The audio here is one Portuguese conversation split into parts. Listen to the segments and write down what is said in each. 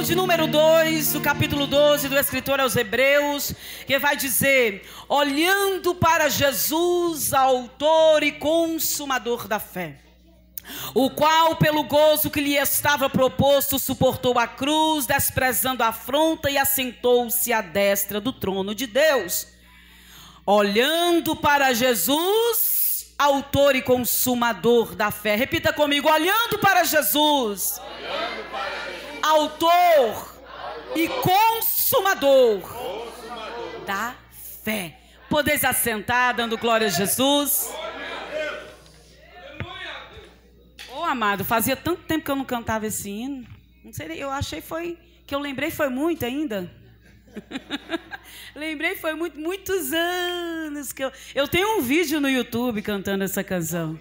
livro de número 2, do capítulo 12 do escritor aos Hebreus, que vai dizer: olhando para Jesus, autor e consumador da fé o qual, pelo gozo que lhe estava proposto, suportou a cruz, desprezando a afronta, e assentou-se à destra do trono de Deus. Olhando para Jesus, autor e consumador da fé. Repita comigo: olhando para Jesus, olhando para Jesus autor e consumador da fé. Podeis assentar, dando glória a Jesus. Ô oh, amado, fazia tanto tempo que eu não cantava esse hino. Não sei, eu achei foi. Que eu lembrei foi muito ainda. lembrei foi muito, muitos anos que eu. Eu tenho um vídeo no YouTube cantando essa canção.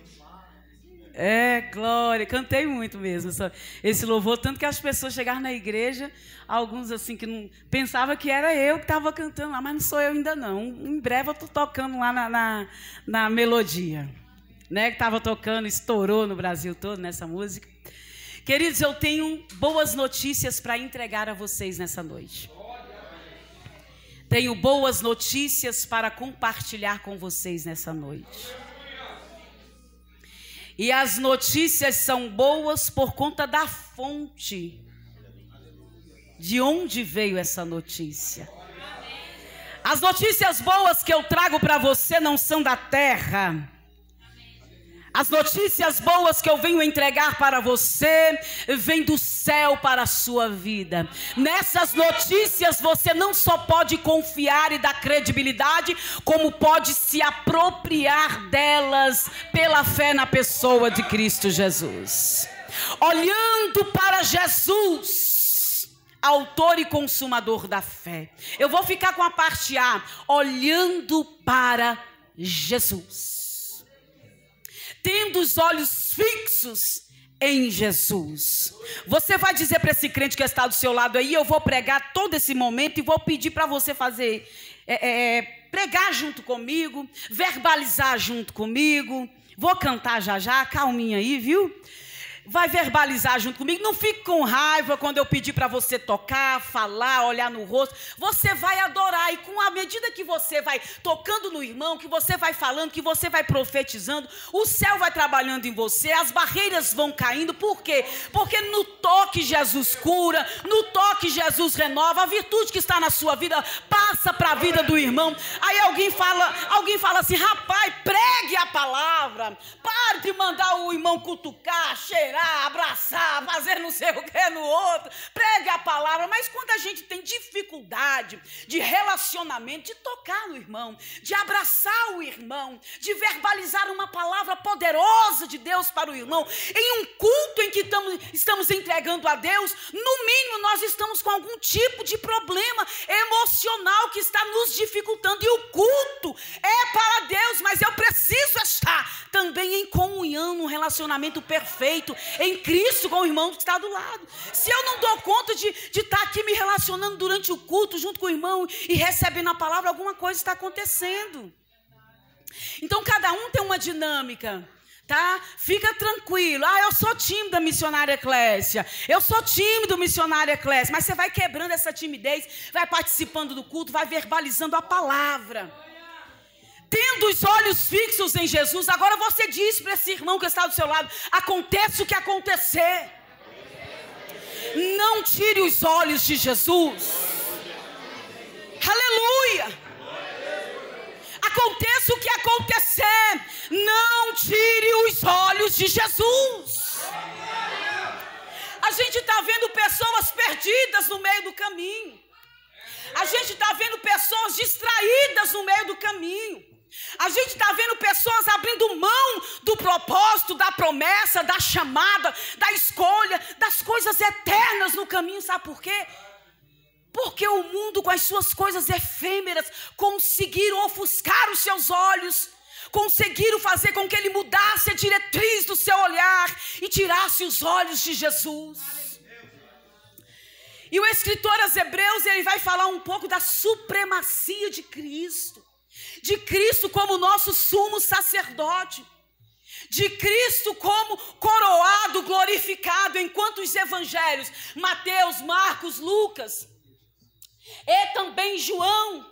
É, glória. Cantei muito mesmo essa, esse louvor, tanto que as pessoas chegaram na igreja, alguns assim que não pensava que era eu que estava cantando lá, mas não sou eu ainda não. Em breve eu estou tocando lá na, na, na melodia, né? Que estava tocando, estourou no Brasil todo nessa música. Queridos, eu tenho boas notícias para entregar a vocês nessa noite. Tenho boas notícias para compartilhar com vocês nessa noite. E as notícias são boas por conta da fonte. De onde veio essa notícia? As notícias boas que eu trago para você não são da terra as notícias boas que eu venho entregar para você vêm do céu para a sua vida. Nessas notícias você não só pode confiar e dar credibilidade, como pode se apropriar delas pela fé na pessoa de Cristo Jesus. Olhando para Jesus, autor e consumador da fé. Eu vou ficar com a parte A, olhando para Jesus tendo os olhos fixos em Jesus. Você vai dizer para esse crente que está do seu lado aí: eu vou pregar todo esse momento e vou pedir para você fazer. É, é, é, pregar junto comigo, verbalizar junto comigo, vou cantar já já, calminha aí, viu? vai verbalizar junto comigo. Não fique com raiva quando eu pedir para você tocar, falar, olhar no rosto. Você vai adorar e com a medida que você vai tocando no irmão, que você vai falando, que você vai profetizando, o céu vai trabalhando em você, as barreiras vão caindo. Por quê? Porque no toque Jesus cura, no toque Jesus renova, a virtude que está na sua vida passa para a vida do irmão. Aí alguém fala, alguém fala assim: "Rapaz, pregue a palavra. Pare de mandar o irmão cutucar, cheirar beijar, abraçar, fazer não sei o que no outro, pregue a palavra, mas quando a gente tem dificuldade de relacionamento, de tocar no irmão, de abraçar o irmão, de verbalizar uma palavra poderosa de Deus para o irmão, em um culto em que estamos, estamos entregando a Deus, no mínimo nós estamos com algum tipo de problema emocional que está nos dificultando, e o culto é para Deus, mas eu preciso estar também em comunhão, num relacionamento perfeito, em Cristo com o irmão que está do lado. Se eu não dou conta de, de estar tá aqui me relacionando durante o culto junto com o irmão e recebendo a palavra, alguma coisa está acontecendo. Então cada um tem uma dinâmica tá? Fica tranquilo. Ah, eu sou tímida, missionária Eclésia. Eu sou tímido, missionária Eclésia. Mas você vai quebrando essa timidez, vai participando do culto, vai verbalizando a palavra tendo os olhos fixos em Jesus, agora você diz para esse irmão que está do seu lado: aconteça o que acontecer, não tire os olhos de Jesus. Aleluia! Aconteça o que acontecer, não tire os olhos de Jesus. A gente está vendo pessoas perdidas no meio do caminho. A gente está vendo pessoas distraídas no meio do caminho. A gente está vendo pessoas abrindo mão do propósito, da promessa, da chamada, da escolha, das coisas eternas no caminho, sabe por quê? Porque o mundo, com as suas coisas efêmeras, conseguiram ofuscar os seus olhos, conseguiram fazer com que ele mudasse a diretriz do seu olhar e tirasse os olhos de Jesus. E o escritor aos Hebreus, ele vai falar um pouco da supremacia de Cristo de Cristo como nosso sumo sacerdote, de Cristo como coroado, glorificado, enquanto os evangelhos, Mateus, Marcos, Lucas, e também João,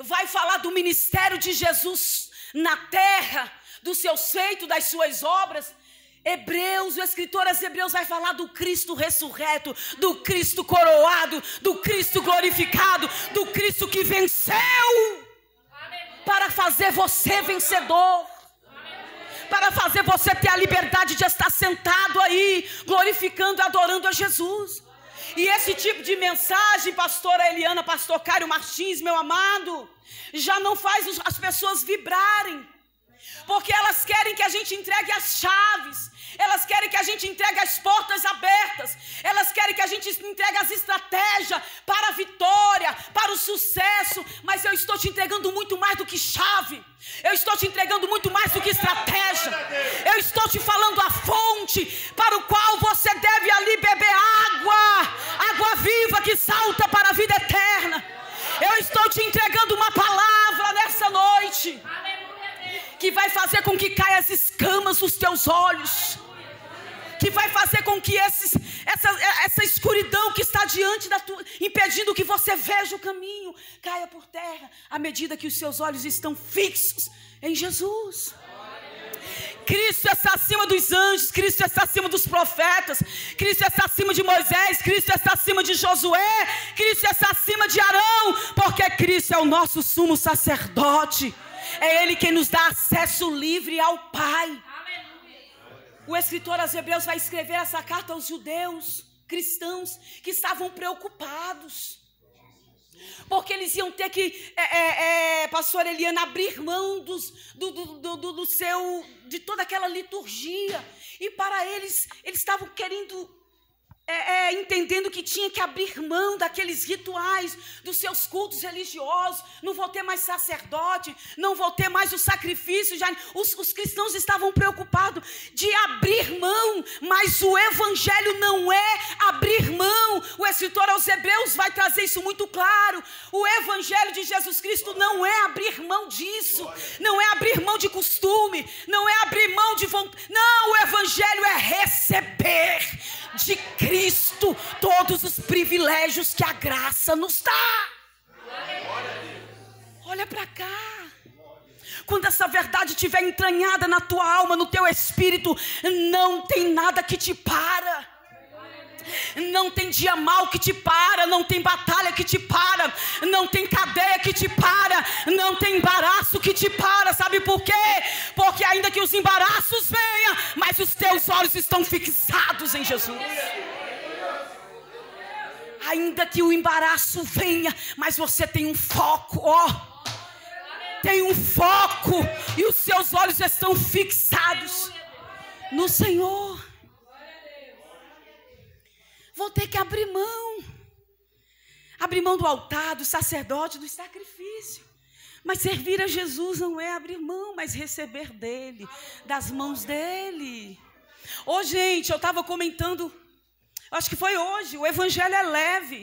vai falar do ministério de Jesus na terra, do seu feito, das suas obras. Hebreus, o escritor aos Hebreus vai falar do Cristo ressurreto, do Cristo coroado, do Cristo glorificado, do Cristo que venceu para fazer você vencedor. Para fazer você ter a liberdade de estar sentado aí, glorificando e adorando a Jesus. E esse tipo de mensagem, pastora Eliana, pastor Cário Martins, meu amado, já não faz as pessoas vibrarem porque elas querem que a gente entregue as chaves, elas querem que a gente entregue as portas abertas, elas querem que a gente entregue as estratégias para a vitória, para o sucesso, mas eu estou te entregando muito mais do que chave. Eu estou te entregando muito mais do que estratégia. Eu estou te falando a fonte para o qual você deve ali beber água, água viva que salta para a vida eterna. Eu estou te entregando uma palavra nessa noite. Amém que vai fazer com que caia as escamas dos teus olhos, que vai fazer com que esses, essa, essa escuridão que está diante da tua, impedindo que você veja o caminho, caia por terra, à medida que os seus olhos estão fixos em Jesus. Cristo está acima dos anjos, Cristo está acima dos profetas, Cristo está acima de Moisés, Cristo está acima de Josué, Cristo está acima de Arão, porque Cristo é o nosso sumo sacerdote. É Ele quem nos dá acesso livre ao Pai. O escritor aos Hebreus vai escrever essa carta aos judeus, cristãos, que estavam preocupados. Porque eles iam ter que, é, é, é, pastor Eliana, abrir mão dos, do, do, do, do seu, de toda aquela liturgia. E para eles, eles estavam querendo é, é, entendendo que tinha que abrir mão daqueles rituais, dos seus cultos religiosos, não vou ter mais sacerdote, não vou ter mais o sacrifício. Já, os, os cristãos estavam preocupados de abrir mão, mas o evangelho não é abrir mão. O escritor aos Hebreus vai trazer isso muito claro. O evangelho de Jesus Cristo não é abrir mão disso, não é abrir mão de costume, não é abrir mão de vontade. Não, o evangelho é receber de Cristo todos os privilégios que a graça nos dá. Olha para cá. Quando essa verdade estiver entranhada na tua alma, no teu espírito, não tem nada que te para. Não tem dia mal que te para, não tem batalha que te para, não tem cadeia que te para, não tem embaraço que te para. Sabe por quê? Porque ainda que os embaraços venham, mas os teus olhos estão fixados em Jesus. Ainda que o embaraço venha, mas você tem um foco, ó. tem um foco e os seus olhos estão fixados no Senhor vou ter que abrir mão. Abrir mão do altar, do sacerdote, do sacrifício. Mas servir a Jesus não é abrir mão, mas receber dele, das mãos dele. Ô, oh, gente, eu estava comentando, acho que foi hoje, o evangelho é leve.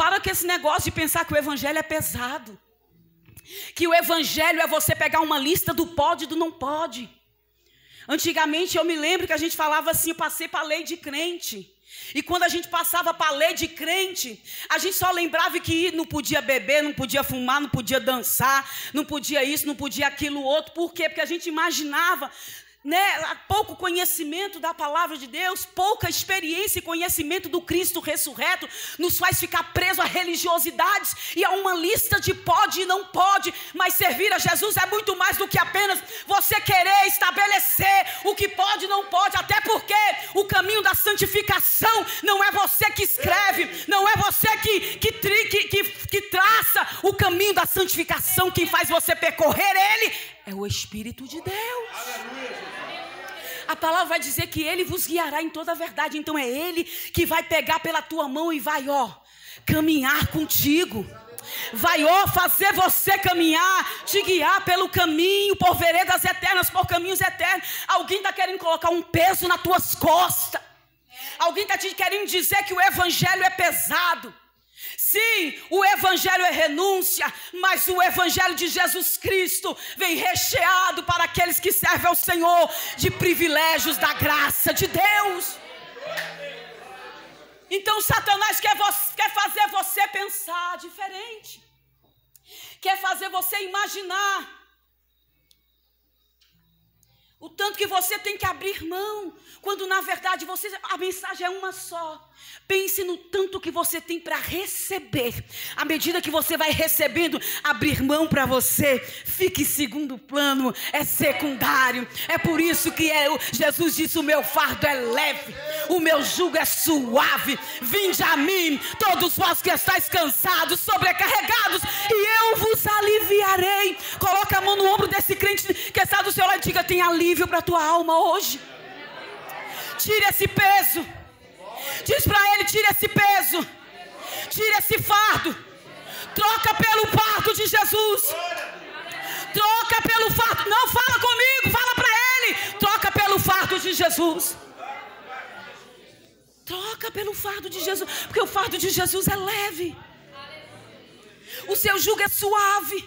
Para com esse negócio de pensar que o evangelho é pesado. Que o evangelho é você pegar uma lista do pode e do não pode. Antigamente eu me lembro que a gente falava assim, eu passei para a lei de crente. E quando a gente passava para a lei de crente, a gente só lembrava que não podia beber, não podia fumar, não podia dançar, não podia isso, não podia aquilo outro. Por quê? Porque a gente imaginava né, pouco conhecimento da palavra de Deus, pouca experiência e conhecimento do Cristo ressurreto, nos faz ficar preso a religiosidades e a uma lista de pode e não pode, mas servir a Jesus é muito mais do que apenas você querer estabelecer o que pode e não pode, até porque o caminho da santificação não é você que escreve, não é você que, que, que, que, que traça o caminho da santificação, quem faz você percorrer ele é o Espírito de Deus. A palavra vai dizer que Ele vos guiará em toda a verdade. Então é Ele que vai pegar pela tua mão e vai, ó, caminhar contigo. Vai, ó, fazer você caminhar, te guiar pelo caminho, por veredas eternas, por caminhos eternos. Alguém está querendo colocar um peso nas tuas costas. Alguém está te querendo dizer que o evangelho é pesado. Sim, o Evangelho é renúncia, mas o Evangelho de Jesus Cristo vem recheado para aqueles que servem ao Senhor de privilégios da graça de Deus. Então, Satanás quer, quer fazer você pensar diferente, quer fazer você imaginar o tanto que você tem que abrir mão, quando na verdade você a mensagem é uma só. Pense no tanto que você tem para receber. À medida que você vai recebendo, abrir mão para você fique segundo plano, é secundário. É por isso que é, Jesus disse: "O meu fardo é leve, o meu jugo é suave. Vinde a mim, todos vós que estáis cansados, sobrecarregados, e eu vos aliviarei." Coloca a mão no ombro desse crente que está é do seu lado e diga: "Tem alívio horrível para a tua alma hoje. Tira esse peso. Diz para ele: tira esse peso. Tira esse fardo. Troca pelo parto de Jesus. Troca pelo fardo. Não fala comigo, fala para ele. Troca pelo fardo de Jesus. Troca pelo fardo de Jesus, porque o fardo de Jesus é leve. O seu jugo é suave.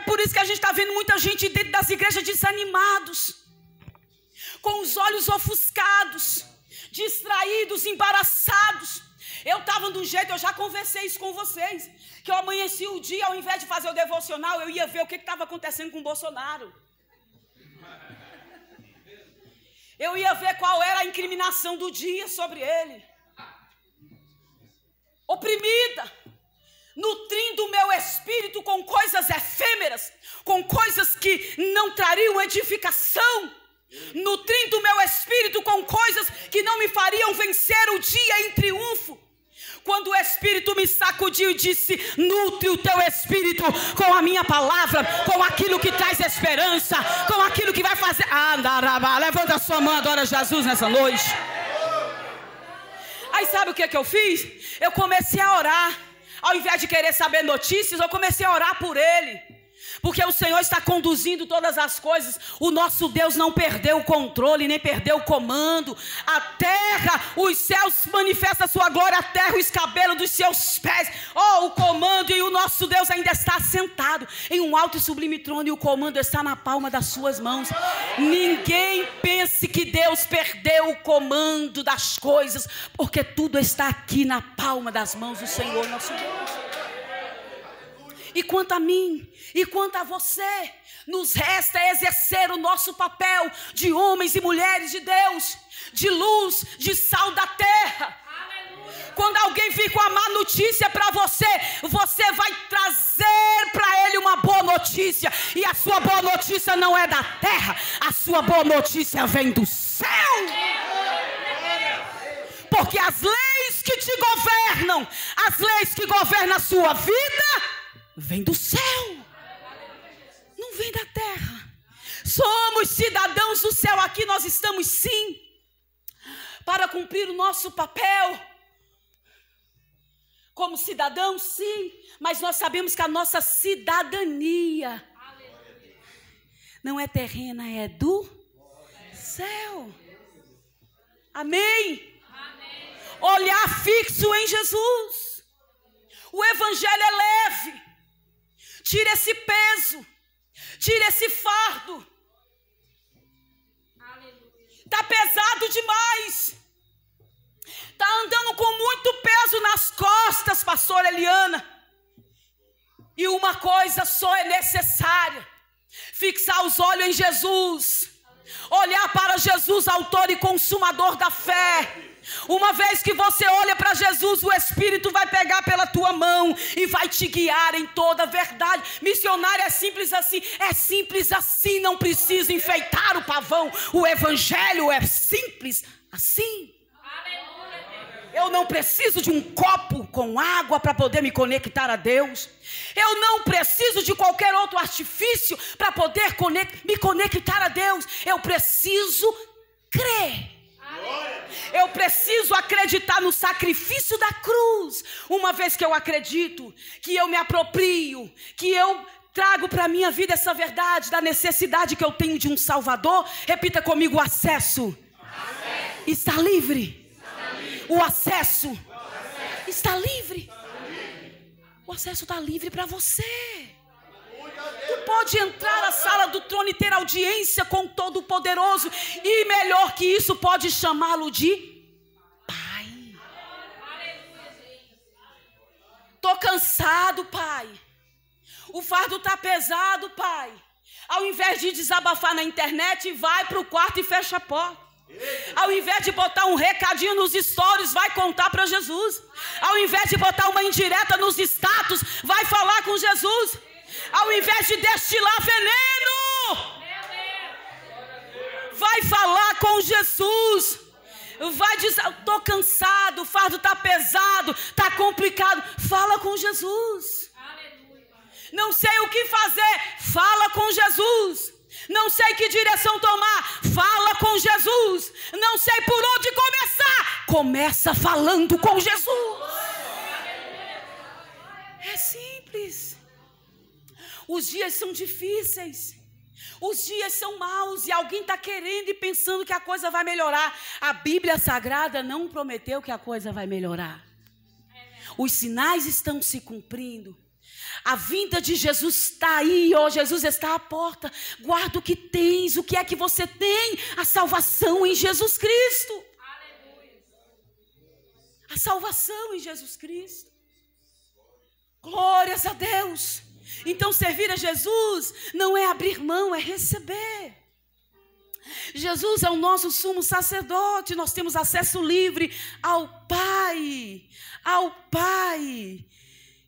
É por isso que a gente está vendo muita gente dentro das igrejas desanimados, com os olhos ofuscados, distraídos, embaraçados. Eu estava de um jeito, eu já conversei isso com vocês, que eu amanheci o dia, ao invés de fazer o devocional, eu ia ver o que estava acontecendo com o Bolsonaro. Eu ia ver qual era a incriminação do dia sobre ele. Oprimida nutrindo o meu espírito com coisas efêmeras, com coisas que não trariam edificação, nutrindo o meu espírito com coisas que não me fariam vencer o dia em triunfo. Quando o Espírito me sacudiu e disse: Nutre o teu espírito com a minha palavra, com aquilo que traz esperança, com aquilo que vai fazer. Andarabá, ah, levanta a sua mão, adora Jesus nessa noite. Aí sabe o que, é que eu fiz? Eu comecei a orar. Ao invés de querer saber notícias, eu comecei a orar por ele porque o Senhor está conduzindo todas as coisas. O nosso Deus não perdeu o controle, nem perdeu o comando. A terra, os céus manifesta a sua glória, a terra, os cabelos dos seus pés. Oh, o comando e o nosso Deus ainda está sentado em um alto e sublime trono e o comando está na palma das suas mãos. Ninguém pense que Deus perdeu o comando das coisas, porque tudo está aqui na palma das mãos do Senhor nosso Deus e quanto a mim, e quanto a você. Nos resta exercer o nosso papel de homens e mulheres de Deus, de luz, de sal da terra. Quando alguém vir com a má notícia para você, você vai trazer para ele uma boa notícia. E a sua boa notícia não é da terra, a sua boa notícia vem do céu. Porque as leis que te governam, as leis que governam a sua vida, vem do céu, não vem da terra. Somos cidadãos do céu, aqui nós estamos sim, para cumprir o nosso papel. Como cidadãos, sim, mas nós sabemos que a nossa cidadania não é terrena, é do céu. Amém? Amém. Olhar fixo em Jesus. O Evangelho é leve. Tira esse peso. Tira esse fardo. Está pesado demais. Está andando com muito peso nas costas, Pastor Eliana. E uma coisa só é necessária: fixar os olhos em Jesus, olhar para Jesus, autor e consumador da fé. Uma vez que você olha para Jesus, o Espírito vai pegar pela tua mão e vai te guiar em toda a verdade. Missionário é simples assim, é simples assim, não precisa enfeitar o pavão. O Evangelho é simples assim. Eu não preciso de um copo com água para poder me conectar a Deus. Eu não preciso de qualquer outro artifício para poder me conectar a Deus. Eu preciso crer eu preciso acreditar no sacrifício da cruz. Uma vez que eu acredito, que eu me aproprio, que eu trago para a minha vida essa verdade da necessidade que eu tenho de um Salvador, repita comigo: acesso. acesso. Está, livre. está livre. O acesso, o acesso. Está, livre. está livre. O acesso está livre tá para você. Tu pode entrar na sala do trono e ter audiência com Todo-Poderoso. E melhor que isso, pode chamá-lo de Pai. Estou cansado, Pai. O fardo está pesado, Pai. Ao invés de desabafar na internet, vai para o quarto e fecha a porta. Ao invés de botar um recadinho nos stories, vai contar para Jesus. Ao invés de botar uma indireta nos status, vai falar com Jesus. Ao invés de destilar veneno, vai falar com Jesus. Vai dizer, estou ah, cansado, o fardo está pesado, está complicado. Fala com Jesus. Não sei o que fazer, fala com Jesus. Não sei que direção tomar, fala com Jesus. Não sei por onde começar, começa falando com Jesus. É simples. Os dias são difíceis. Os dias são maus e alguém está querendo e pensando que a coisa vai melhorar. A Bíblia Sagrada não prometeu que a coisa vai melhorar. Os sinais estão se cumprindo. A vinda de Jesus está aí, ó, Jesus está à porta. Guarda o que tens, o que é que você tem? A salvação em Jesus Cristo. A salvação em Jesus Cristo. Glórias a Deus. Então, servir a Jesus não é abrir mão, é receber. Jesus é o nosso sumo sacerdote, nós temos acesso livre ao Pai, ao Pai.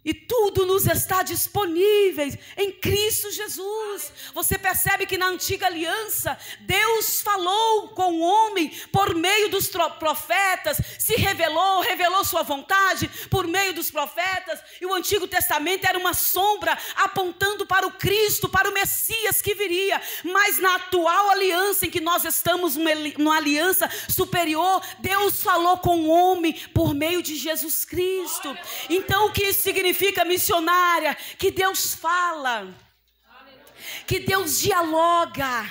E tudo nos está disponível em Cristo Jesus. Você percebe que na antiga aliança, Deus falou com o homem por meio dos profetas, se revelou, revelou sua vontade por meio dos profetas, e o Antigo Testamento era uma sombra apontando para o Cristo, para o Messias que viria. Mas na atual aliança, em que nós estamos numa aliança superior, Deus falou com o homem por meio de Jesus Cristo. Então, o que isso significa? significa missionária, que Deus fala, que Deus dialoga,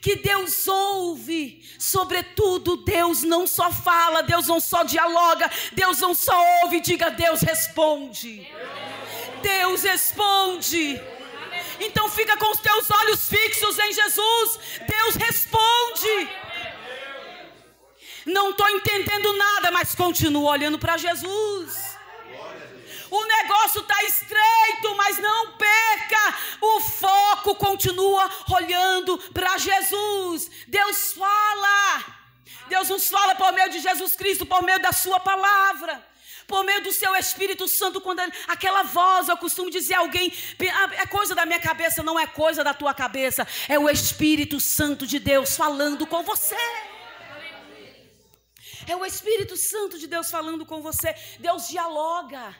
que Deus ouve. Sobretudo, Deus não só fala, Deus não só dialoga, Deus não só ouve, diga Deus responde. Deus responde. Então fica com os teus olhos fixos em Jesus. Deus responde. Não estou entendendo nada, mas continuo olhando para Jesus. O negócio está estreito, mas não perca. O foco continua olhando para Jesus. Deus fala. Deus nos fala por meio de Jesus Cristo, por meio da Sua palavra por meio do seu Espírito Santo, quando aquela voz, eu costumo dizer a alguém, ah, é coisa da minha cabeça, não é coisa da tua cabeça, é o Espírito Santo de Deus falando com você. É o Espírito Santo de Deus falando com você. Deus dialoga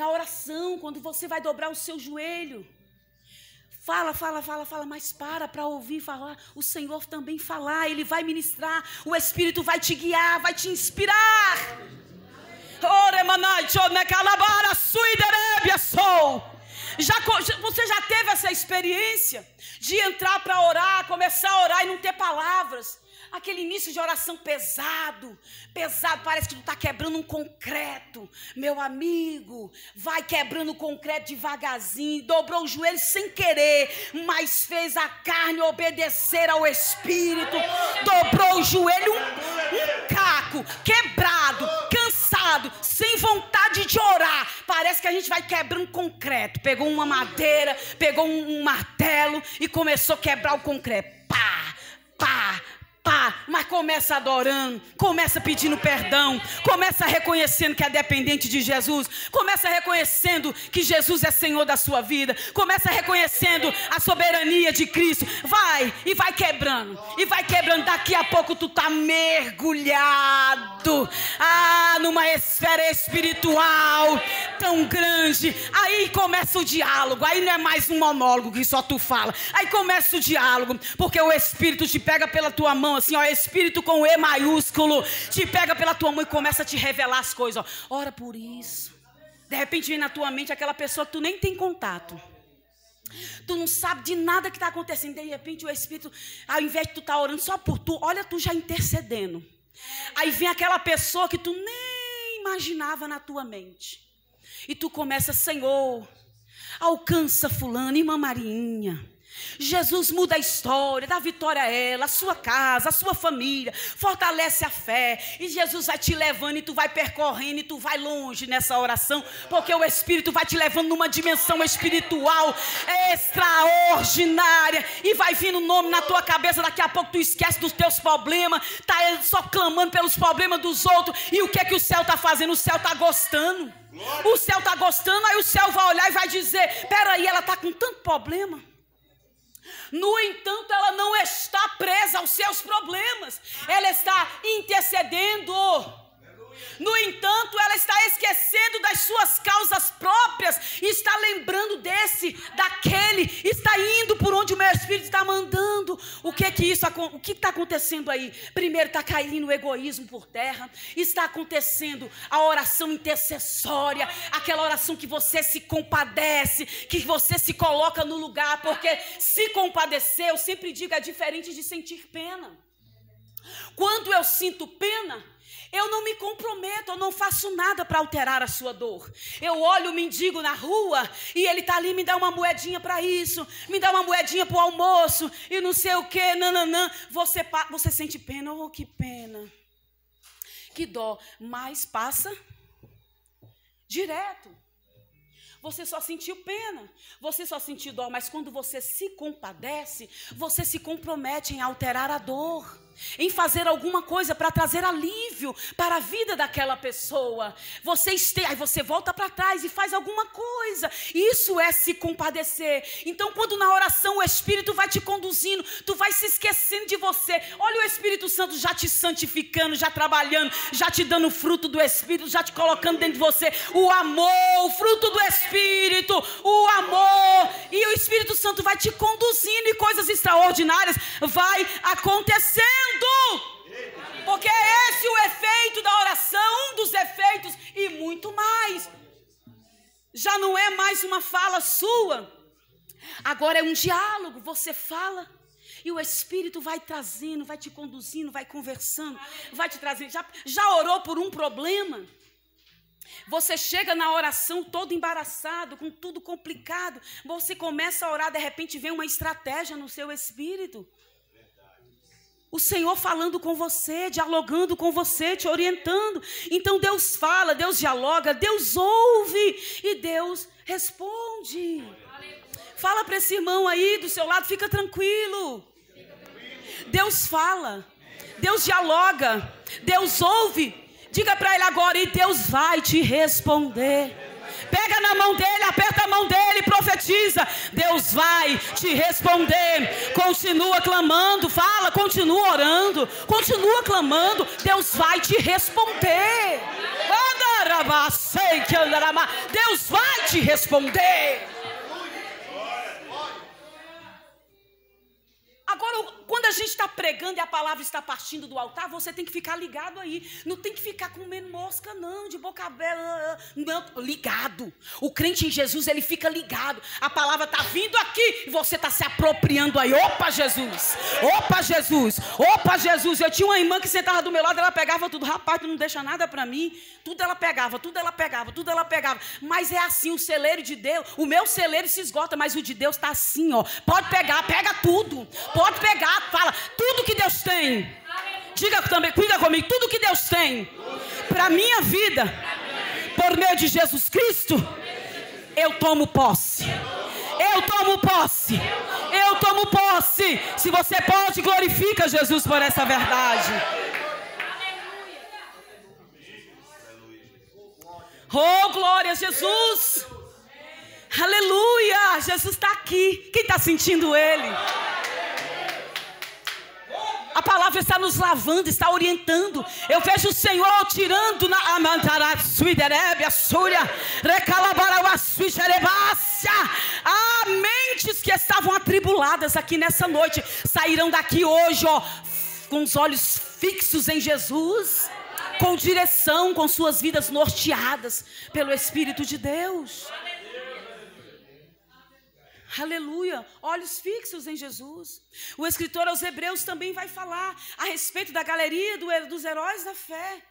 na oração, quando você vai dobrar o seu joelho. Fala, fala, fala, fala, mas para para ouvir falar, o Senhor também falar, ele vai ministrar, o Espírito vai te guiar, vai te inspirar. você já teve essa experiência de entrar para orar, começar a orar e não ter palavras? aquele início de oração pesado, pesado, parece que tu está quebrando um concreto. Meu amigo, vai quebrando o concreto devagarzinho, dobrou o joelho sem querer, mas fez a carne obedecer ao Espírito, dobrou o joelho um, um caco, quebrado, cansado, sem vontade de orar. Parece que a gente vai quebrando concreto. Pegou uma madeira, pegou um, um martelo e começou a quebrar o concreto. Pá, pá, Pá, mas começa adorando, começa pedindo perdão, começa reconhecendo que é dependente de Jesus, começa reconhecendo que Jesus é Senhor da sua vida, começa reconhecendo a soberania de Cristo. Vai e vai quebrando, e vai quebrando. Daqui a pouco tu tá mergulhado, ah, numa esfera espiritual tão grande. Aí começa o diálogo, aí não é mais um monólogo que só tu fala. Aí começa o diálogo, porque o Espírito te pega pela tua mão mão, assim, ó, Espírito com E maiúsculo, te pega pela tua mão e começa a te revelar as coisas, ó. Ora por isso. De repente vem na tua mente aquela pessoa que tu nem tem contato. Tu não sabe de nada que está acontecendo. De repente o Espírito, ao invés de tu estar tá orando só por tu, olha tu já intercedendo. Aí vem aquela pessoa que tu nem imaginava na tua mente. E tu começa, Senhor, alcança fulano, irmã Marinha. Jesus muda a história, dá vitória a ela, a sua casa, a sua família, fortalece a fé. E Jesus vai te levando e tu vai percorrendo e tu vai longe nessa oração, porque o Espírito vai te levando numa dimensão espiritual extraordinária. E vai vindo o nome na tua cabeça, daqui a pouco tu esquece dos teus problemas, tá só clamando pelos problemas dos outros. E o que é que o céu tá fazendo? O céu tá gostando. O céu tá gostando, aí o céu vai olhar e vai dizer: peraí, ela tá com tanto problema. No entanto, ela não está presa aos seus problemas, ela está intercedendo. No entanto, ela está esquecendo das suas causas próprias, está lembrando desse, daquele, está indo por onde o meu espírito está mandando. O que que isso, o que está acontecendo aí? Primeiro está caindo o egoísmo por terra, está acontecendo a oração intercessória, aquela oração que você se compadece, que você se coloca no lugar, porque se compadecer, eu sempre digo, é diferente de sentir pena. Quando eu sinto pena, eu não me comprometo, eu não faço nada para alterar a sua dor. Eu olho o mendigo na rua e ele está ali, me dá uma moedinha para isso, me dá uma moedinha para o almoço e não sei o quê, nananã. Você, você sente pena, oh, que pena, que dó, mas passa direto. Você só sentiu pena, você só sentiu dó, mas quando você se compadece, você se compromete em alterar a dor em fazer alguma coisa para trazer alívio para a vida daquela pessoa. Você este... aí você volta para trás e faz alguma coisa. Isso é se compadecer. Então, quando na oração o Espírito vai te conduzindo, tu vai se esquecendo de você. Olha o Espírito Santo já te santificando, já trabalhando, já te dando fruto do Espírito, já te colocando dentro de você o amor, o fruto do Espírito, o amor. E o Espírito Santo vai te conduzindo e coisas extraordinárias vai acontecendo orando. Porque é o efeito da oração, um dos efeitos e muito mais. Já não é mais uma fala sua. Agora é um diálogo, você fala e o Espírito vai trazendo, vai te conduzindo, vai conversando, vai te trazendo. Já, já orou por um problema? Você chega na oração todo embaraçado, com tudo complicado. Você começa a orar, de repente vem uma estratégia no seu espírito. O Senhor falando com você, dialogando com você, te orientando. Então Deus fala, Deus dialoga, Deus ouve e Deus responde. Fala para esse irmão aí do seu lado, fica tranquilo. Deus fala, Deus dialoga, Deus ouve. Diga para ele agora e Deus vai te responder. Pega na mão dele, aperta a mão dele, profetiza. Deus vai te responder. Continua clamando, fala, continua orando, continua clamando. Deus vai te responder. Deus vai te responder. Agora quando a gente está pregando e a palavra está partindo do altar, você tem que ficar ligado aí. Não tem que ficar comendo mosca, não, de boca aberta. Ah, ah, ah. Não, ligado. O crente em Jesus, ele fica ligado. A palavra está vindo aqui e você está se apropriando aí. Opa, Jesus! Opa, Jesus! Opa, Jesus! Eu tinha uma irmã que sentava do meu lado, ela pegava tudo. Rapaz, tu não deixa nada para mim. Tudo ela pegava, tudo ela pegava, tudo ela pegava. Mas é assim, o celeiro de Deus, o meu celeiro se esgota, mas o de Deus está assim, ó. Pode pegar, pega tudo. Pode pegar fala tudo que Deus tem. Diga também, cuida comigo, tudo que Deus tem para minha vida, por meio de Jesus Cristo, eu tomo posse. Eu tomo posse. Eu tomo posse. Se você pode, glorifica Jesus por essa verdade. Oh, glória a Jesus! Aleluia! Jesus está aqui. Quem está sentindo Ele? A palavra está nos lavando, está orientando. Eu vejo o Senhor tirando na Amandaratsuiderebe, a Súria, Recalabarauassuijerebácia. Ah, mentes que estavam atribuladas aqui nessa noite sairão daqui hoje, ó, com os olhos fixos em Jesus, com direção, com suas vidas norteadas pelo Espírito de Deus. Aleluia! Olhos fixos em Jesus. O escritor aos Hebreus também vai falar a respeito da galeria do, dos heróis da fé,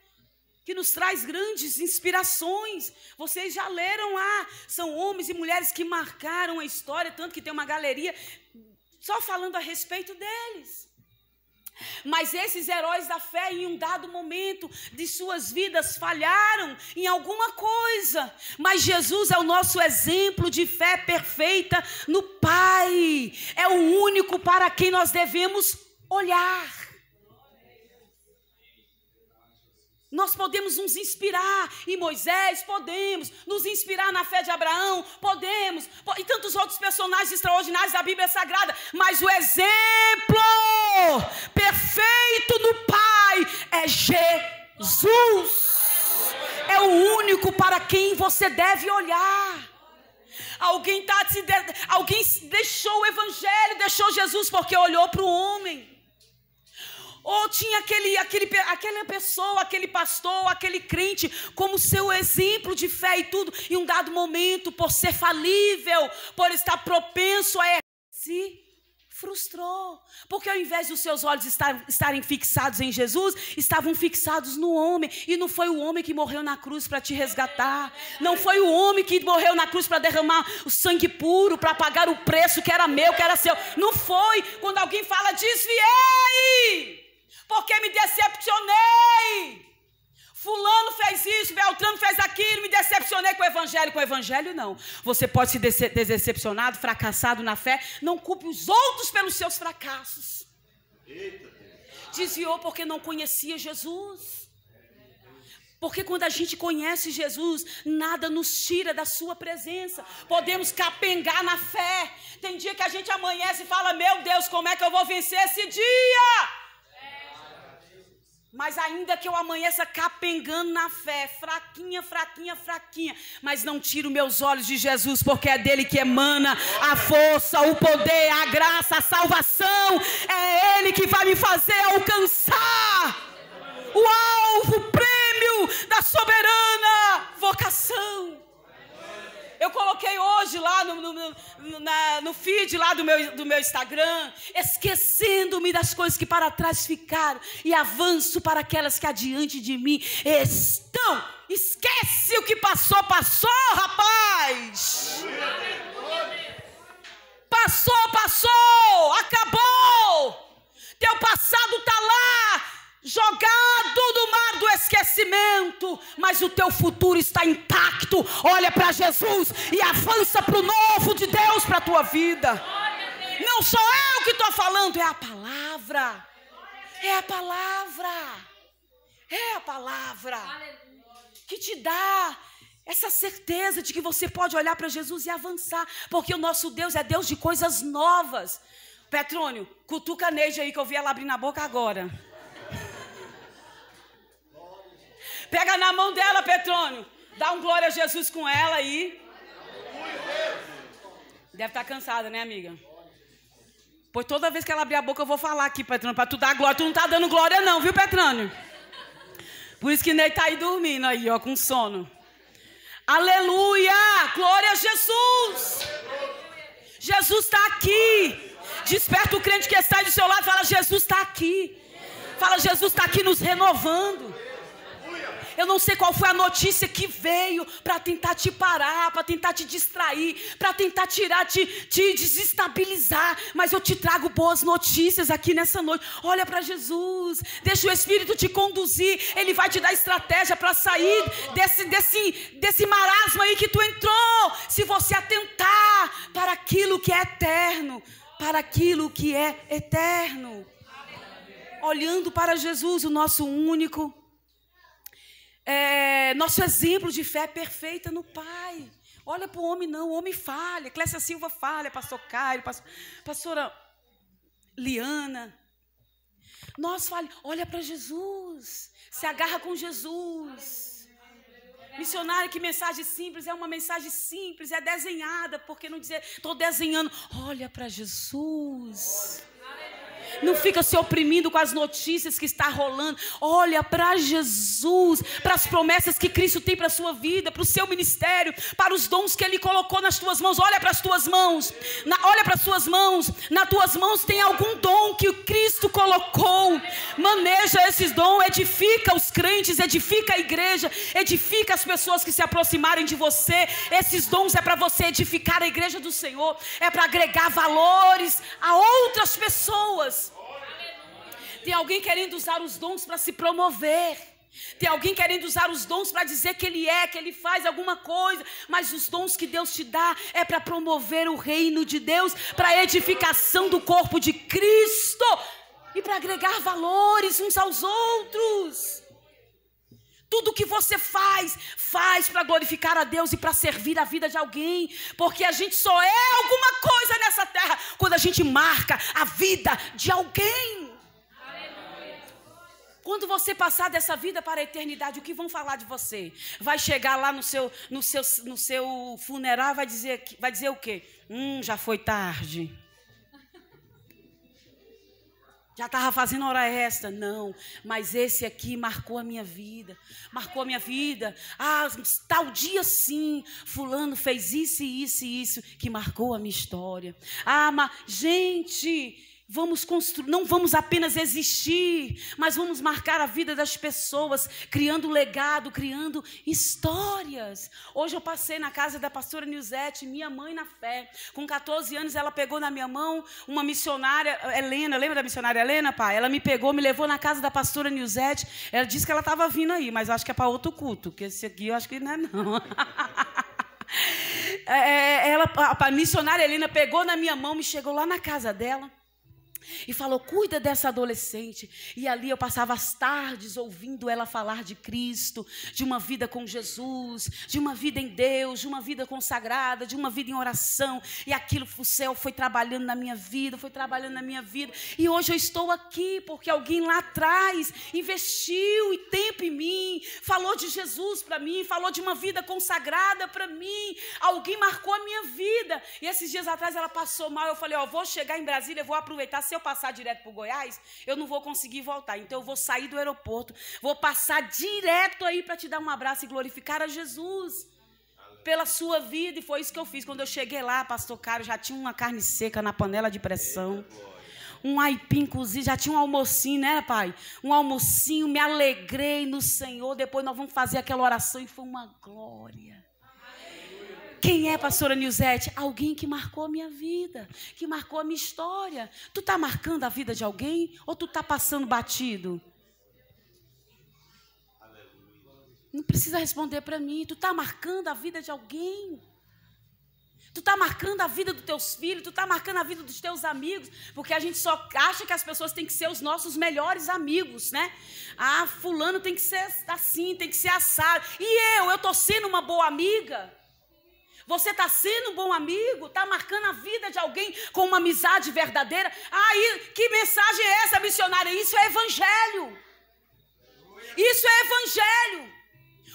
que nos traz grandes inspirações. Vocês já leram lá, são homens e mulheres que marcaram a história, tanto que tem uma galeria só falando a respeito deles. Mas esses heróis da fé, em um dado momento de suas vidas, falharam em alguma coisa. Mas Jesus é o nosso exemplo de fé perfeita no Pai. É o único para quem nós devemos olhar. Nós podemos nos inspirar em Moisés, podemos nos inspirar na fé de Abraão, podemos, e tantos outros personagens extraordinários da Bíblia Sagrada, mas o exemplo perfeito do Pai é Jesus. É o único para quem você deve olhar. Alguém, tá, alguém deixou o Evangelho, deixou Jesus porque olhou para o homem. Ou tinha aquele, aquele, aquela pessoa, aquele pastor, aquele crente, como seu exemplo de fé e tudo, em um dado momento, por ser falível, por estar propenso a errar, se frustrou. Porque ao invés dos seus olhos estarem fixados em Jesus, estavam fixados no homem. E não foi o homem que morreu na cruz para te resgatar. Não foi o homem que morreu na cruz para derramar o sangue puro, para pagar o preço que era meu, que era seu. Não foi. Quando alguém fala, desviei porque me decepcionei. Fulano fez isso, Beltrano fez aquilo, me decepcionei com o evangelho. Com o evangelho, não. Você pode se decepcionado, fracassado na fé. Não culpe os outros pelos seus fracassos. Desviou porque não conhecia Jesus. Porque quando a gente conhece Jesus, nada nos tira da sua presença. Podemos capengar na fé. Tem dia que a gente amanhece e fala: Meu Deus, como é que eu vou vencer esse dia? Mas ainda que eu amanheça capengando na fé, fraquinha, fraquinha, fraquinha, mas não tiro meus olhos de Jesus, porque é dele que emana a força, o poder, a graça, a salvação. É ele que vai me fazer alcançar o alvo, o prêmio da soberana vocação. Eu coloquei hoje lá no, no, na, no feed lá do meu, do meu Instagram, esquecendo-me das coisas que para trás ficaram e avanço para aquelas que adiante de mim estão. Esquece o que passou, passou, rapaz! Passou, passou, acabou! Teu passado está lá, jogado no mar do esquecimento, mas o teu futuro está intacto. Olha para Jesus e avança para o novo de Deus para a tua vida. Não sou eu que estou falando, é a palavra. É a palavra. É a palavra que te dá essa certeza de que você pode olhar para Jesus e avançar, porque o nosso Deus é Deus de coisas novas. Petrônio, cutuca a Neide aí que eu vi ela abrir na boca agora. Pega na mão dela, Petrônio. Dá um glória a Jesus com ela aí. Deve estar tá cansada, né, amiga? Pois toda vez que ela abrir a boca, eu vou falar aqui, Petrônio, para tu dar glória. Tu não tá dando glória, não, viu, Petrônio? Por isso que Ney tá aí dormindo aí, ó, com sono. Aleluia! Glória a Jesus! Jesus está aqui. Desperta o crente que está aí do seu lado. e Fala, Jesus está aqui. Fala, Jesus está aqui nos renovando. Eu não sei qual foi a notícia que veio para tentar te parar, para tentar te distrair, para tentar tirar, te, te desestabilizar. Mas eu te trago boas notícias aqui nessa noite. Olha para Jesus. Deixa o Espírito te conduzir. Ele vai te dar estratégia para sair desse, desse, desse marasmo aí que tu entrou. Se você atentar para aquilo que é eterno. Para aquilo que é eterno olhando para Jesus, o nosso único é, nosso exemplo de fé perfeita no Pai. Olha para o homem, não, o homem falha. Clécia Silva falha, pastor Caio, pastor, pastora Liana. Nós falhamos, olha para Jesus, se agarra com Jesus. Missionário, que mensagem simples, é uma mensagem simples, é desenhada, porque não dizer, estou desenhando, olha para Jesus. Não fica se oprimindo com as notícias que está rolando. Olha para Jesus, para as promessas que Cristo tem para a sua vida, para o seu ministério, para os dons que Ele colocou nas tuas mãos. Olha para as tuas mãos. Na, olha para as tuas mãos. Nas tuas mãos tem algum dom que Cristo colocou. Maneja esses dons, edifica os crentes, edifica a igreja, edifica as pessoas que se aproximarem de você. Esses dons é para você edificar a igreja do Senhor, é para agregar valores a outras pessoas. Tem alguém querendo usar os dons para se promover. Tem alguém querendo usar os dons para dizer que ele é, que ele faz alguma coisa, mas os dons que Deus te dá é para promover o reino de Deus, para edificação do corpo de Cristo e para agregar valores uns aos outros. Tudo que você faz, faz para glorificar a Deus e para servir a vida de alguém, porque a gente só é alguma coisa nessa terra quando a gente marca a vida de alguém. Quando você passar dessa vida para a eternidade, o que vão falar de você? Vai chegar lá no seu, no seu, no seu funeral, vai dizer, vai dizer o quê? Hum, já foi tarde. Já estava fazendo hora extra. Não, mas esse aqui marcou a minha vida. Marcou a minha vida. Ah, tal dia sim, fulano fez isso, isso e isso, que marcou a minha história. Ah, mas, gente, Vamos construir, não vamos apenas existir, mas vamos marcar a vida das pessoas, criando legado, criando histórias. Hoje eu passei na casa da pastora Nilzete, minha mãe na fé. Com 14 anos, ela pegou na minha mão uma missionária, Helena, lembra da missionária Helena, pai? Ela me pegou, me levou na casa da pastora Nilzete. Ela disse que ela estava vindo aí, mas eu acho que é para outro culto, que esse aqui eu acho que não é não. É, é, ela, a missionária Helena pegou na minha mão, me chegou lá na casa dela e falou: cuida dessa adolescente. E ali eu passava as tardes ouvindo ela falar de Cristo, de uma vida com Jesus, de uma vida em Deus, de uma vida consagrada, de uma vida em oração. E aquilo, o céu foi trabalhando na minha vida, foi trabalhando na minha vida. E hoje eu estou aqui porque alguém lá atrás investiu e tempo em mim, falou de Jesus para mim, falou de uma vida consagrada para mim. Alguém marcou a minha vida. E esses dias atrás ela passou mal. Eu falei: Ó, oh, vou chegar em Brasília, vou aproveitar se eu passar direto para Goiás, eu não vou conseguir voltar. Então eu vou sair do aeroporto, vou passar direto aí para te dar um abraço e glorificar a Jesus pela sua vida. E foi isso que eu fiz. Quando eu cheguei lá, pastor Caro, já tinha uma carne seca na panela de pressão. Um aipim cozido, já tinha um almocinho, né, pai? Um almocinho, me alegrei no Senhor. Depois nós vamos fazer aquela oração e foi uma glória. Quem é pastora Nilzete? Alguém que marcou a minha vida, que marcou a minha história. Tu está marcando a vida de alguém ou tu está passando batido? Não precisa responder para mim. Tu está marcando a vida de alguém. Tu está marcando a vida dos teus filhos, tu está marcando a vida dos teus amigos, porque a gente só acha que as pessoas têm que ser os nossos melhores amigos, né? Ah, fulano tem que ser assim, tem que ser assado. E eu, eu estou sendo uma boa amiga? Você está sendo um bom amigo, está marcando a vida de alguém com uma amizade verdadeira. Aí, que mensagem é essa, missionária? Isso é evangelho. Isso é evangelho.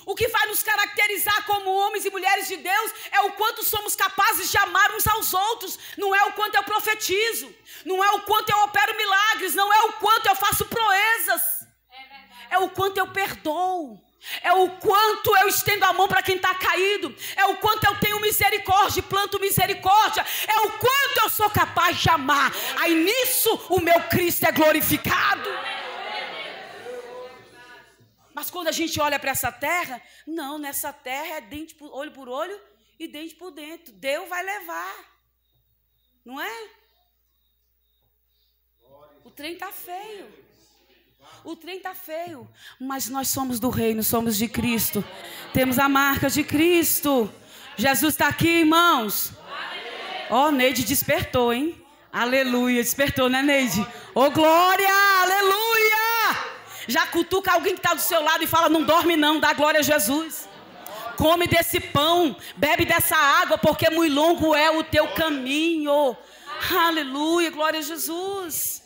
O que vai nos caracterizar como homens e mulheres de Deus é o quanto somos capazes de amar uns aos outros, não é o quanto eu profetizo, não é o quanto eu opero milagres, não é o quanto eu faço proezas, é, é o quanto eu perdoo. É o quanto eu estendo a mão para quem está caído. É o quanto eu tenho misericórdia e planto misericórdia. É o quanto eu sou capaz de amar. Aí nisso o meu Cristo é glorificado. Mas quando a gente olha para essa terra, não, nessa terra é dente por, olho por olho e dente por dentro. Deus vai levar. Não é? O trem está feio. O trem tá feio, mas nós somos do reino, somos de Cristo. Temos a marca de Cristo. Jesus está aqui, irmãos. Ó, oh, Neide despertou, hein? Aleluia, despertou, né, Neide? Ô, oh, glória, aleluia! Já cutuca alguém que está do seu lado e fala: não dorme, não, dá glória a Jesus. Come desse pão, bebe dessa água, porque muito longo é o teu caminho. Aleluia, glória a Jesus.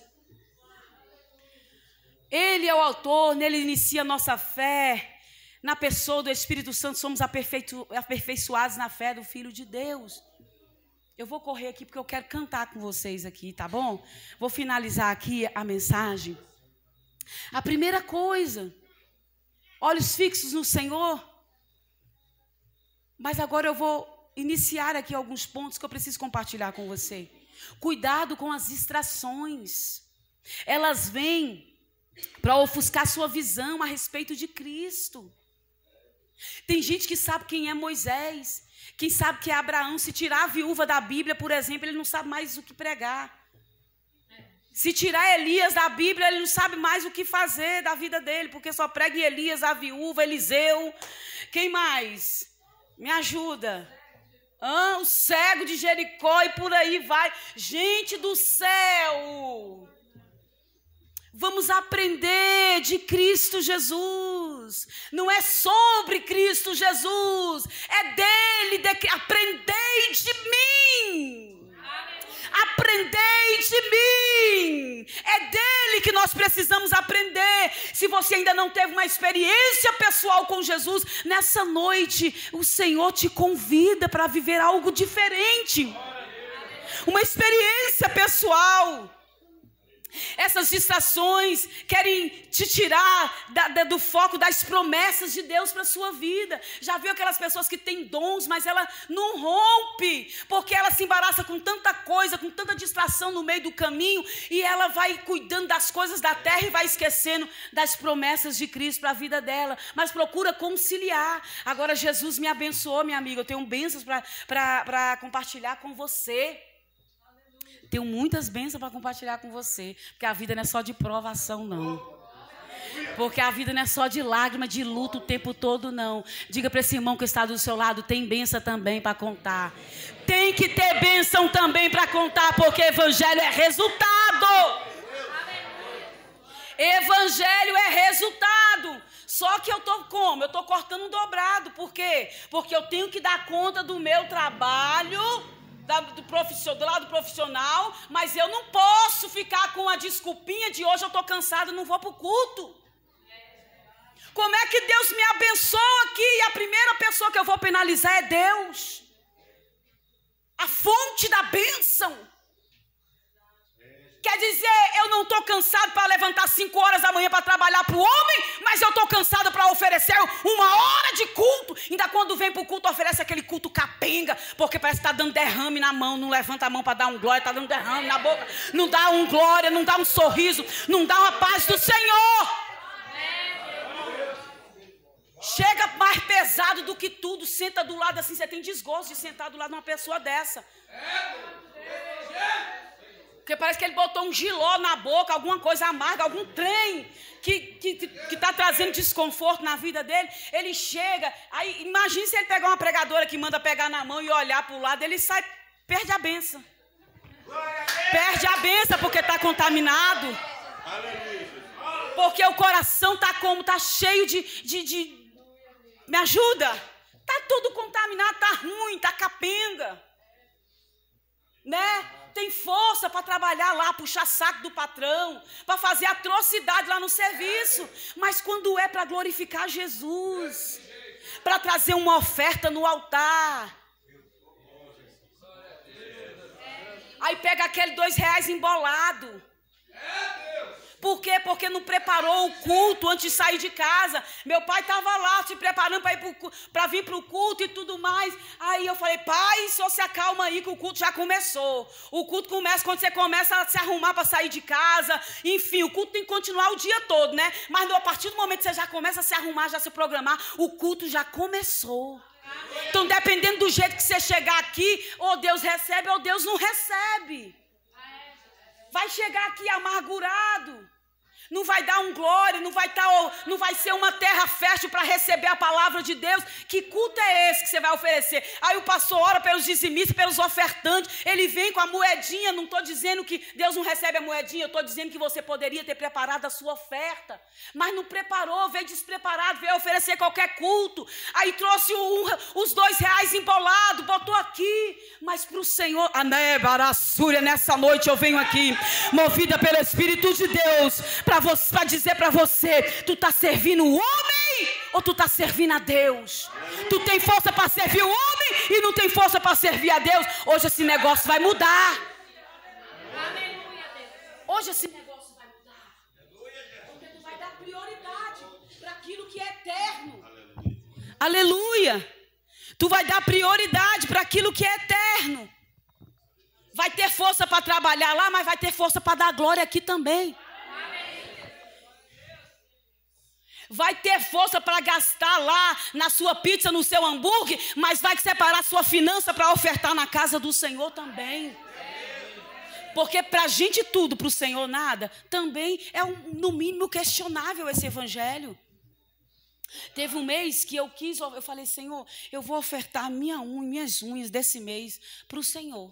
Ele é o autor, nele inicia a nossa fé. Na pessoa do Espírito Santo somos aperfeiço aperfeiçoados na fé do Filho de Deus. Eu vou correr aqui porque eu quero cantar com vocês aqui, tá bom? Vou finalizar aqui a mensagem. A primeira coisa, olhos fixos no Senhor. Mas agora eu vou iniciar aqui alguns pontos que eu preciso compartilhar com você. Cuidado com as distrações. Elas vêm para ofuscar sua visão a respeito de Cristo. Tem gente que sabe quem é Moisés, quem sabe que é Abraão. Se tirar a viúva da Bíblia, por exemplo, ele não sabe mais o que pregar. Se tirar Elias da Bíblia, ele não sabe mais o que fazer da vida dele, porque só prega Elias, a viúva, Eliseu. Quem mais? Me ajuda. Ah, o cego de Jericó e por aí vai. Gente do céu! Vamos aprender de Cristo Jesus. Não é sobre Cristo Jesus, é dele. De... Aprendei de mim. Aprendei de mim. É dele que nós precisamos aprender. Se você ainda não teve uma experiência pessoal com Jesus, nessa noite o Senhor te convida para viver algo diferente. Uma experiência pessoal. Essas distrações querem te tirar da, da, do foco das promessas de Deus para a sua vida. Já viu aquelas pessoas que têm dons, mas ela não rompe, porque ela se embaraça com tanta coisa, com tanta distração no meio do caminho, e ela vai cuidando das coisas da terra e vai esquecendo das promessas de Cristo para a vida dela. Mas procura conciliar. Agora, Jesus me abençoou, minha amiga. Eu tenho bênçãos para compartilhar com você tenho muitas bênçãos para compartilhar com você, porque a vida não é só de provação, não. Porque a vida não é só de lágrima, de luto o tempo todo, não. Diga para esse irmão que está do seu lado, tem bênção também para contar. Tem que ter bênção também para contar, porque evangelho é resultado. Evangelho é resultado. Só que eu tô como? Eu tô cortando um dobrado. Por quê? Porque eu tenho que dar conta do meu trabalho da, do, profissional, do lado profissional, mas eu não posso ficar com a desculpinha de hoje eu estou cansado, não vou para o culto. Como é que Deus me abençoa aqui e a primeira pessoa que eu vou penalizar é Deus? A fonte da bênção. Quer dizer, eu não estou cansado para levantar cinco horas da manhã para trabalhar para o homem, mas eu estou cansado para oferecer uma hora de culto. Ainda quando vem para o culto, oferece aquele culto capenga, porque parece que está dando derrame na mão, não levanta a mão para dar um glória, está dando derrame na boca, não dá um glória, não dá um sorriso, não dá uma paz do Senhor. Chega mais pesado do que tudo, senta do lado assim, você tem desgosto de sentar do lado de uma pessoa dessa. É. Porque parece que ele botou um giló na boca, alguma coisa amarga, algum trem que está trazendo desconforto na vida dele. Ele chega, aí imagine se ele pegar uma pregadora que manda pegar na mão e olhar para o lado, ele sai, perde a benção. Perde a benção porque está contaminado. Porque o coração está como? Está cheio de, de, de. Me ajuda! Está tudo contaminado, está ruim, está capenga. Né? tem força para trabalhar lá, puxar saco do patrão, para fazer atrocidade lá no serviço. Mas quando é para glorificar Jesus, para trazer uma oferta no altar. Aí pega aquele dois reais embolado. Por quê? Porque não preparou o culto antes de sair de casa. Meu pai estava lá se preparando para vir para o culto e tudo mais. Aí eu falei, pai, só se acalma aí que o culto já começou. O culto começa quando você começa a se arrumar para sair de casa. Enfim, o culto tem que continuar o dia todo, né? Mas a partir do momento que você já começa a se arrumar, já se programar, o culto já começou. Então, dependendo do jeito que você chegar aqui, ou Deus recebe ou Deus não recebe. Vai chegar aqui amargurado não vai dar um glória, não vai, tá, não vai ser uma terra fértil para receber a palavra de Deus. Que culto é esse que você vai oferecer? Aí o pastor ora pelos dizimistas, pelos ofertantes, ele vem com a moedinha. Não estou dizendo que Deus não recebe a moedinha, eu estou dizendo que você poderia ter preparado a sua oferta, mas não preparou, veio despreparado, veio oferecer qualquer culto. Aí trouxe um, os dois reais embolados, botou aqui, mas para o Senhor, Anébarassúria, nessa noite eu venho aqui, movida pelo Espírito de Deus, para para dizer para você: tu está servindo o homem ou tu está servindo a Deus? Tu tem força para servir o homem e não tem força para servir a Deus? Hoje esse negócio vai mudar. Hoje esse negócio vai mudar. Porque tu vai dar prioridade para aquilo que é eterno. Aleluia. Tu vai dar prioridade para aquilo que é eterno. Vai ter força para trabalhar lá, mas vai ter força para dar glória aqui também. vai ter força para gastar lá na sua pizza, no seu hambúrguer, mas vai separar sua finança para ofertar na casa do Senhor também. Porque para a gente tudo, para o Senhor nada, também é um, no mínimo questionável esse evangelho. Teve um mês que eu quis, eu falei, Senhor, eu vou ofertar minha unha, minhas unhas desse mês para o Senhor.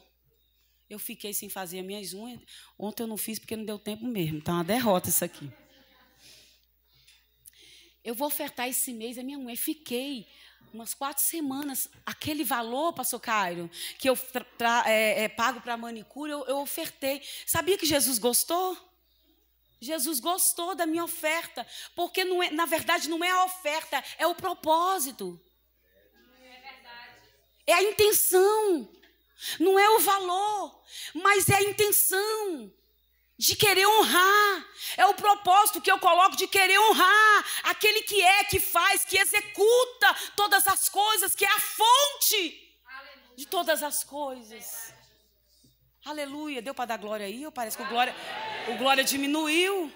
Eu fiquei sem fazer minhas unhas. Ontem eu não fiz porque não deu tempo mesmo. Está uma derrota isso aqui eu vou ofertar esse mês a minha mãe. Fiquei umas quatro semanas. Aquele valor, pastor Cairo, que eu é, é, pago para manicure, eu, eu ofertei. Sabia que Jesus gostou? Jesus gostou da minha oferta, porque não é, na verdade não é a oferta, é o propósito. é a intenção. Não é o valor, mas é a intenção de querer honrar. É o propósito que eu coloco de querer honrar aquele que é, que faz, que executa todas as coisas, que é a fonte Aleluia. de todas as coisas. Aleluia. Deu para dar glória aí? parece que o glória, o glória diminuiu?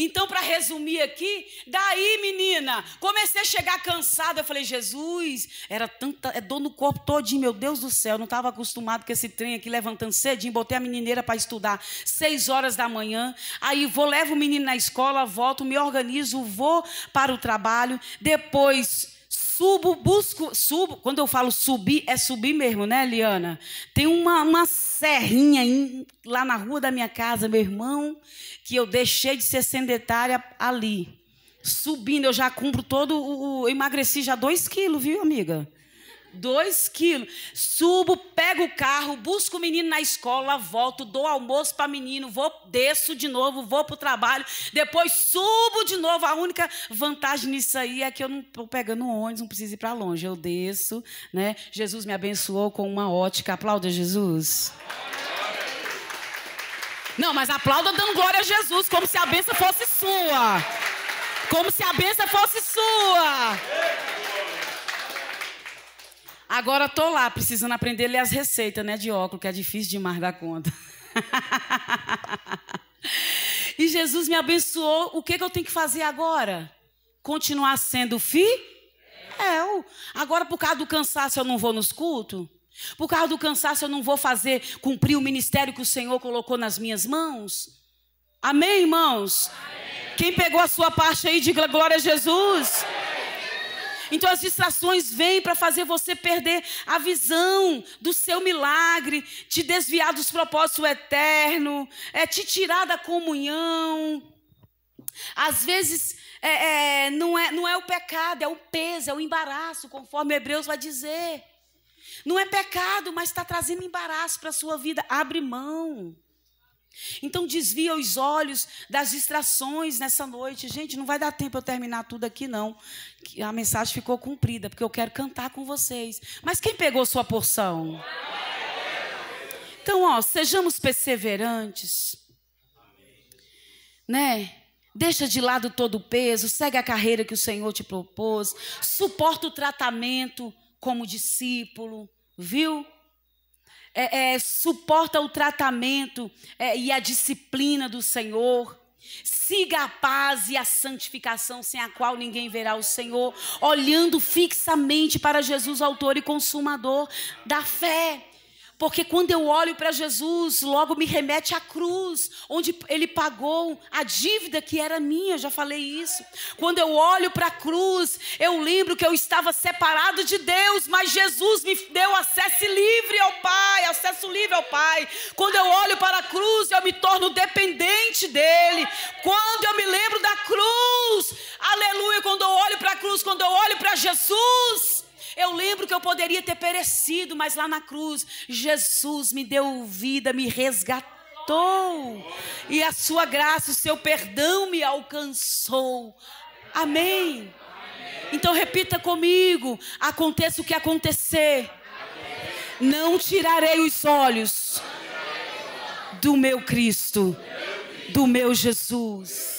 Então, para resumir aqui, daí, menina, comecei a chegar cansada. Eu falei, Jesus, era tanta, é dor no corpo todinho, meu Deus do céu. Eu não estava acostumado com esse trem aqui, levantando cedinho. Botei a menineira para estudar seis horas da manhã. Aí vou, levo o menino na escola, volto, me organizo, vou para o trabalho. Depois subo, busco, subo. Quando eu falo subir, é subir mesmo, né, Liana? Tem uma, uma serrinha lá na rua da minha casa, meu irmão, que eu deixei de ser sedentária ali. Subindo, eu já cumpro todo o. o eu emagreci já dois quilos, viu, amiga? Dois quilos. Subo, pego o carro, busco o menino na escola, volto, dou almoço para menino, vou, desço de novo, vou para o trabalho, depois subo de novo. A única vantagem nisso aí é que eu não estou pegando ônibus, não preciso ir para longe. Eu desço, né? Jesus me abençoou com uma ótica. Aplauda, Jesus. Não, mas aplauda dando glória a Jesus, como se a benção fosse sua. Como se a benção fosse sua. Agora estou lá, precisando aprender a ler as receitas né, de óculos, que é difícil demais da conta. e Jesus me abençoou. O que, que eu tenho que fazer agora? Continuar sendo É. Agora, por causa do cansaço, eu não vou nos cultos? Por causa do cansaço, eu não vou fazer cumprir o ministério que o Senhor colocou nas minhas mãos? Amém, irmãos? Amém. Quem pegou a sua parte aí, diga glória a Jesus. Amém. Então as distrações vêm para fazer você perder a visão do seu milagre, te desviar dos propósitos eternos, é te tirar da comunhão. Às vezes é, é, não, é, não é o pecado, é o peso, é o embaraço, conforme Hebreus vai dizer. Não é pecado, mas está trazendo embaraço para a sua vida. Abre mão. Então desvia os olhos das distrações nessa noite. Gente, não vai dar tempo eu terminar tudo aqui não. A mensagem ficou cumprida, porque eu quero cantar com vocês. Mas quem pegou sua porção? Então, ó, sejamos perseverantes. Né? Deixa de lado todo o peso, segue a carreira que o Senhor te propôs, suporta o tratamento como discípulo, viu? é, é, suporta o tratamento é, e a disciplina do Senhor. Siga a paz e a santificação sem a qual ninguém verá o Senhor, olhando fixamente para Jesus, autor e consumador da fé. Porque quando eu olho para Jesus, logo me remete à cruz, onde ele pagou a dívida que era minha, eu já falei isso. Quando eu olho para a cruz, eu lembro que eu estava separado de Deus, mas Jesus me deu acesso livre ao Pai, acesso livre ao Pai. Quando eu olho para a cruz, eu me torno dependente dele. Quando eu me lembro da cruz, aleluia, quando eu olho para a cruz, quando eu olho para Jesus, eu lembro que eu poderia ter perecido, mas lá na cruz, Jesus me deu vida, me resgatou. E a sua graça, o seu perdão me alcançou. Amém. Então repita comigo: aconteça o que acontecer, não tirarei os olhos do meu Cristo, do meu Jesus.